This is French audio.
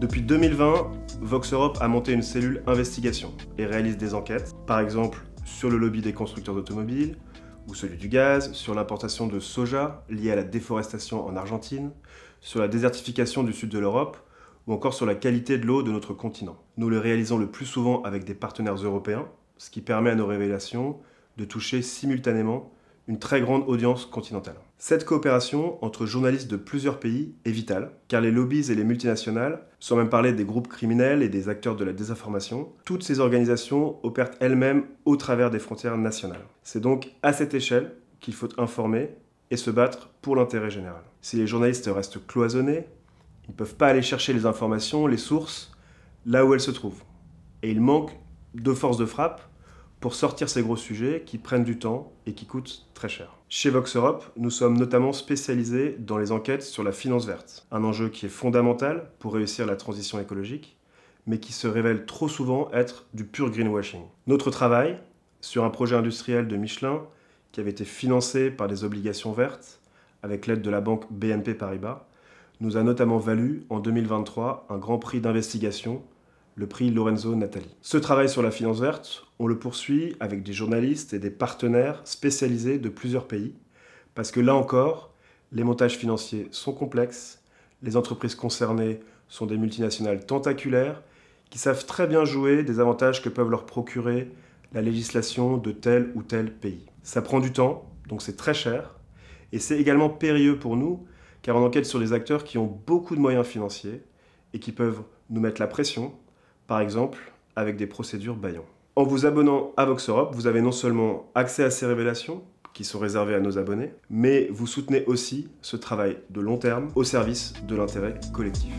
Depuis 2020, Vox Europe a monté une cellule investigation et réalise des enquêtes, par exemple sur le lobby des constructeurs d'automobiles, ou celui du gaz, sur l'importation de soja liée à la déforestation en Argentine, sur la désertification du sud de l'Europe, ou encore sur la qualité de l'eau de notre continent. Nous le réalisons le plus souvent avec des partenaires européens, ce qui permet à nos révélations de toucher simultanément une très grande audience continentale. Cette coopération entre journalistes de plusieurs pays est vitale, car les lobbies et les multinationales, sans même parler des groupes criminels et des acteurs de la désinformation, toutes ces organisations opèrent elles-mêmes au travers des frontières nationales. C'est donc à cette échelle qu'il faut informer et se battre pour l'intérêt général. Si les journalistes restent cloisonnés, ils ne peuvent pas aller chercher les informations, les sources, là où elles se trouvent. Et il manque de force de frappe pour sortir ces gros sujets qui prennent du temps et qui coûtent très cher. Chez Vox Europe, nous sommes notamment spécialisés dans les enquêtes sur la finance verte, un enjeu qui est fondamental pour réussir la transition écologique, mais qui se révèle trop souvent être du pur greenwashing. Notre travail, sur un projet industriel de Michelin, qui avait été financé par des obligations vertes, avec l'aide de la banque BNP Paribas, nous a notamment valu en 2023 un grand prix d'investigation le prix Lorenzo Natali. Ce travail sur la finance verte, on le poursuit avec des journalistes et des partenaires spécialisés de plusieurs pays, parce que là encore, les montages financiers sont complexes, les entreprises concernées sont des multinationales tentaculaires qui savent très bien jouer des avantages que peuvent leur procurer la législation de tel ou tel pays. Ça prend du temps, donc c'est très cher, et c'est également périlleux pour nous, car on enquête sur des acteurs qui ont beaucoup de moyens financiers et qui peuvent nous mettre la pression par exemple avec des procédures Bayon. En vous abonnant à Vox Europe, vous avez non seulement accès à ces révélations, qui sont réservées à nos abonnés, mais vous soutenez aussi ce travail de long terme au service de l'intérêt collectif.